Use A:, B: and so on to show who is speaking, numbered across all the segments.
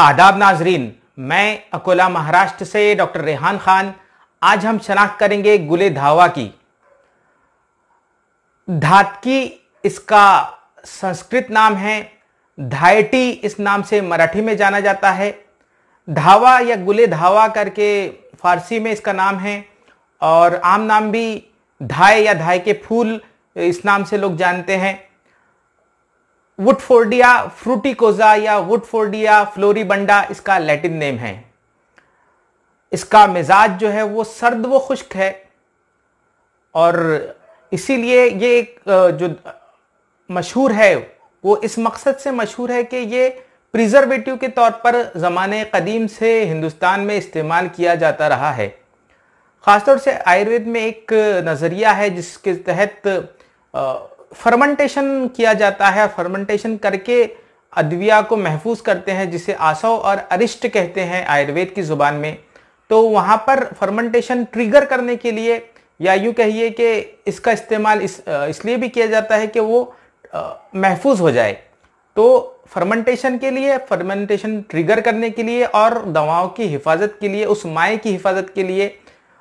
A: आदाब नाजरीन मैं अकोला महाराष्ट्र से डॉक्टर रेहान खान आज हम शनाख्त करेंगे गुले धावा की धातकी इसका संस्कृत नाम है धायटी इस नाम से मराठी में जाना जाता है धावा या गुले धावा करके फारसी में इसका नाम है और आम नाम भी धाय या धाय के फूल इस नाम से लोग जानते हैं वुटफोर्डिया फ्रूटिकोजा या वुटफोर्डिया फ्लोरीबंडा इसका लैटिन नेम है इसका मिजाज जो है वो सर्द व खुश्क है और इसीलिए ये एक जो मशहूर है वो इस मकसद से मशहूर है कि ये प्रिजर्वेटिव के तौर पर ज़माने कदीम से हिंदुस्तान में इस्तेमाल किया जाता रहा है ख़ासतौर से आयुर्वेद में एक नज़रिया है जिसके तहत फर्मेंटेशन किया जाता है फर्मेंटेशन करके अद्विया को महफूज करते हैं जिसे आसव और अरिष्ट कहते हैं आयुर्वेद की ज़ुबान में तो वहाँ पर फर्मेंटेशन ट्रिगर करने के लिए या यूँ कहिए कि इसका इस्तेमाल इस, इसलिए भी किया जाता है कि वो महफूज हो जाए तो फर्मेंटेशन के लिए फर्मेंटेशन ट्रिगर करने के लिए और दवाओं की हिफाजत के लिए उस माए की हिफाजत के लिए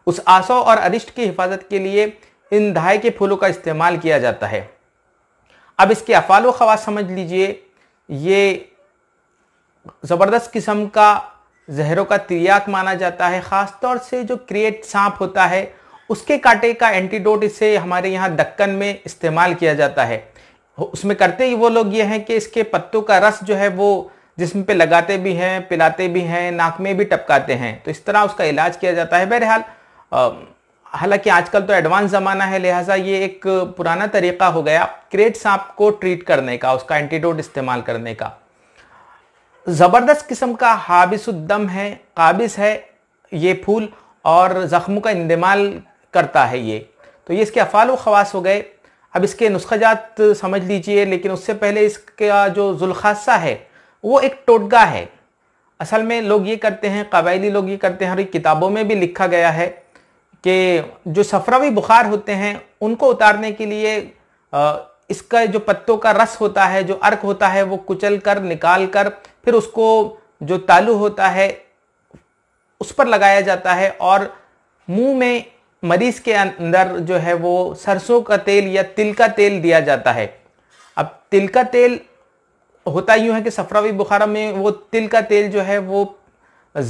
A: उस आसव और अरिष्ट की हिफाजत के लिए इन धाय के फूलों का इस्तेमाल किया जाता है अब इसके अफाल खवा समझ लीजिए ये ज़बरदस्त किस्म का जहरों का त्रियाक माना जाता है ख़ासतौर से जो क्रिएट सांप होता है उसके कांटे का एंटीडोट इसे हमारे यहाँ दक्कन में इस्तेमाल किया जाता है उसमें करते ही वो लोग ये हैं कि इसके पत्तों का रस जो है वो जिसम पे लगाते भी हैं पिलाते भी हैं नाक में भी टपकाते हैं तो इस तरह उसका इलाज किया जाता है बहरहाल हालांकि आजकल तो एडवांस ज़माना है लिहाजा ये एक पुराना तरीका हो गया क्रेट सांप को ट्रीट करने का उसका एंटीडोट इस्तेमाल करने का ज़बरदस्त किस्म का हाबिसुद्दम है काबिस है ये फूल और ज़ख्मों का इंदमाल करता है ये तो ये इसके अफाल खवास हो गए अब इसके नुस्खाजात समझ लीजिए लेकिन उससे पहले इसका जो जुलखासा है वो एक टोटगा है असल में लोग ये करते हैं कबायली लोग ये करते हैं और किताबों में भी लिखा गया है कि जो सफरवी बुखार होते हैं उनको उतारने के लिए इसका जो पत्तों का रस होता है जो अर्क होता है वो कुचल कर निकाल कर फिर उसको जो तालू होता है उस पर लगाया जाता है और मुंह में मरीज के अंदर जो है वो सरसों का तेल या तिल का तेल दिया जाता है अब तिल का तेल होता यूँ है कि सफरावी बुखारा में वो तिल का तेल जो है वो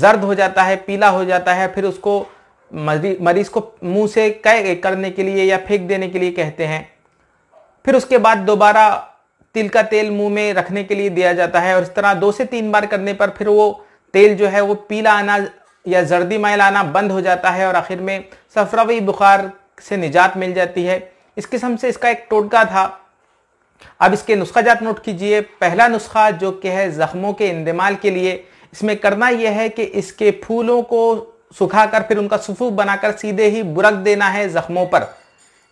A: जर्द हो जाता है पीला हो जाता है फिर उसको मरीज को मुंह से कह करने के लिए या फेंक देने के लिए कहते हैं फिर उसके बाद दोबारा तिल का तेल मुंह में रखने के लिए दिया जाता है और इस तरह दो से तीन बार करने पर फिर वो तेल जो है वो पीला आना या जर्दी मैल आना बंद हो जाता है और आखिर में सफरावी बुखार से निजात मिल जाती है इस किस्म से इसका एक टोटका था अब इसके नुस्खा जात नोट कीजिए पहला नुस्खा जो कि है ज़ख्मों के इंदमाल के लिए इसमें करना यह है कि इसके फूलों को सुखाकर फिर उनका सुफूफ बनाकर सीधे ही बुरक देना है जख्मों पर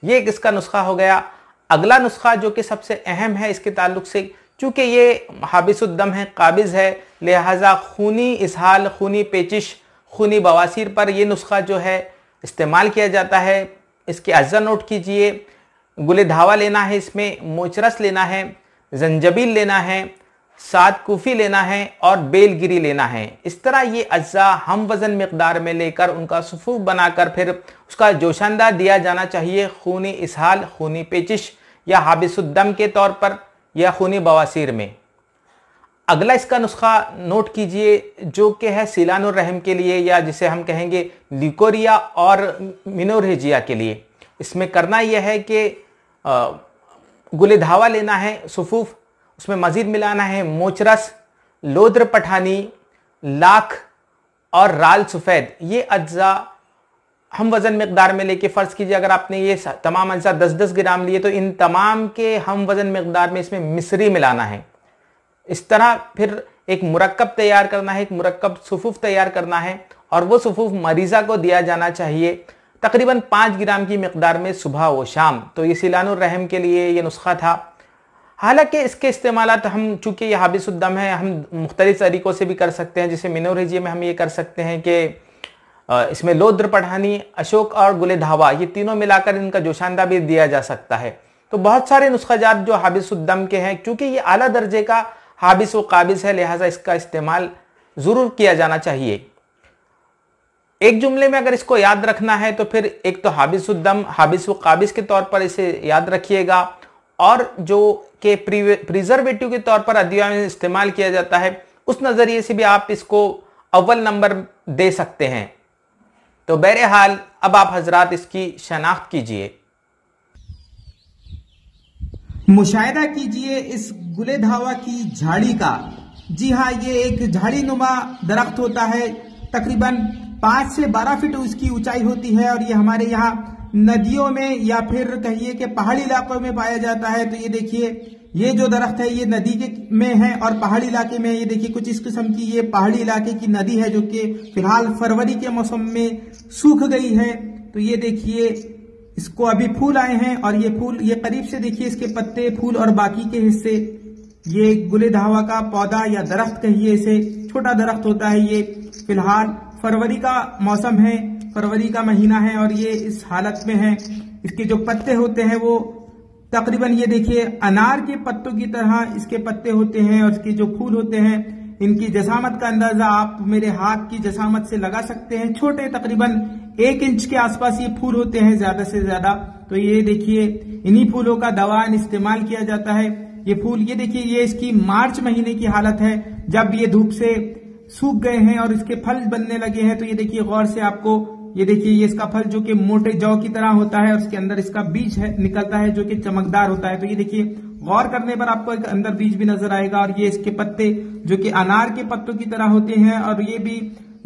A: यह एक इसका नुस्खा हो गया अगला नुस्खा जो कि सबसे अहम है इसके ताल्लुक से चूँकि ये हाबिसुद्दम है काबिज़ है लिहाजा खूनी इसहाल खूनी पेचिश खूनी बवासीर पर यह नुस्खा जो है इस्तेमाल किया जाता है इसकी अज्जा नोट कीजिए गुल धावा लेना है इसमें मोचरस लेना है जंजबील लेना है सात कुफी लेना है और बेलगिरी लेना है इस तरह ये अज्जा हम वज़न मकदार में लेकर उनका सफूफ बनाकर फिर उसका जोशानदा दिया जाना चाहिए खूनी इसहाल खूनी पेचिश या हाबिसुद्दम के तौर पर या खूनी बवासीर में अगला इसका नुस्खा नोट कीजिए जो कि है रहम के लिए या जिसे हम कहेंगे लिकोरिया और मिनोरेजिया के लिए इसमें करना यह है कि गुल धावा लेना है सफूफ उसमें मजीद मिलाना है मोचरस लोद्र पठानी लाख और राल सफ़ेद ये अज्जा हम वज़न मकदार में लेके फ़र्ज़ कीजिए अगर आपने ये तमाम अज्जा दस दस ग्राम लिए तो इन तमाम के हम वज़न मकदार में इसमें मिसरी मिलाना है इस तरह फिर एक मुरक्ब तैयार करना है एक मुरक्ब सफूफ तैयार करना है और वो सफूफ मरीज़ा को दिया जाना चाहिए तकरीबन पाँच ग्राम की मकदार में सुबह व शाम तो ये सिलानुर रहम के लिए ये नुस्खा था हालांकि इसके इस्तेमाल हम चूंकि यह उद्दम है हम मुख्तलिफ तरीक़ों से भी कर सकते हैं जैसे मिनोरेजी में हम ये कर सकते हैं कि इसमें लोद्र पढ़ानी अशोक और गुले धावा ये तीनों मिलाकर इनका जोशानदा भी दिया जा सकता है तो बहुत सारे नुस्खाजात जो हाबिसुद्दम के हैं क्योंकि ये अला दर्जे का हाबिस व काबिस है लिहाजा इसका इस्तेमाल ज़रूर किया जाना चाहिए एक जुमले में अगर इसको याद रखना है तो फिर एक तो उद्दम हाबिस व काबिस के तौर पर इसे याद रखिएगा और जो के प्रिजर्वेटिव के तौर पर अदविया में इस्तेमाल किया जाता है उस नज़रिए से भी आप इसको अव्वल नंबर दे सकते हैं तो बहरहाल अब आप हजरात इसकी शनाख्त कीजिए मुशायदा कीजिए इस गुले धावा की झाड़ी का जी हाँ ये एक झाड़ी नुमा दरख्त होता है तकरीबन पांच से बारह फीट उसकी ऊंचाई होती है और ये हमारे यहाँ नदियों में या फिर कहिए कि पहाड़ी इलाकों में पाया जाता है तो ये देखिए ये जो दरख्त है ये नदी के में है और पहाड़ी इलाके में ये देखिए कुछ इस किस्म की ये पहाड़ी इलाके की नदी है जो कि फिलहाल फरवरी के मौसम में सूख गई है तो ये देखिए इसको अभी फूल आए हैं और ये फूल ये करीब से देखिए इसके पत्ते फूल और बाकी के हिस्से ये गुले धावा का पौधा या दरख्त कहिए इसे छोटा दरख्त होता है ये फिलहाल फरवरी का मौसम है फरवरी का महीना है और ये इस हालत में है इसके जो पत्ते होते हैं वो तकरीबन ये देखिए अनार के पत्तों की तरह इसके पत्ते होते हैं और इसके जो फूल होते हैं इनकी जसामत का अंदाजा आप मेरे हाथ की जसामत से लगा सकते हैं छोटे तकरीबन एक इंच के आसपास ये फूल होते हैं ज्यादा से ज्यादा तो ये देखिए इन्हीं फूलों का दवा इस्तेमाल किया जाता है ये फूल ये देखिए ये इसकी मार्च महीने की हालत है जब ये धूप से सूख गए हैं और इसके फल बनने लगे हैं तो ये देखिए गौर से आपको ये देखिए ये इसका फल जो कि मोटे जौ की तरह होता है और उसके अंदर इसका बीज है निकलता है जो कि चमकदार होता है तो ये देखिए गौर करने पर आपको एक अंदर बीज भी नजर आएगा और ये इसके पत्ते जो कि अनार के पत्तों की तरह होते हैं और ये भी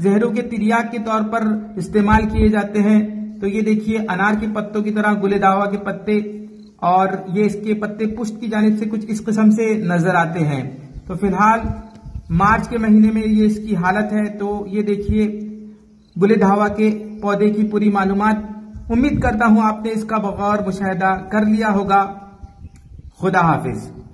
A: जहरों के तिरियाक के तौर पर इस्तेमाल किए जाते हैं तो ये देखिए अनार के पत्तों की तरह गुले दावा के पत्ते और ये इसके पत्ते पुष्ट की जानब से कुछ इस किस्म से नजर आते हैं तो फिलहाल मार्च के महीने में ये इसकी हालत है तो ये देखिए बुलेढावा के पौधे की पूरी मालूम उम्मीद करता हूं आपने इसका बगौर मुशाह कर लिया होगा खुदा हाफिज़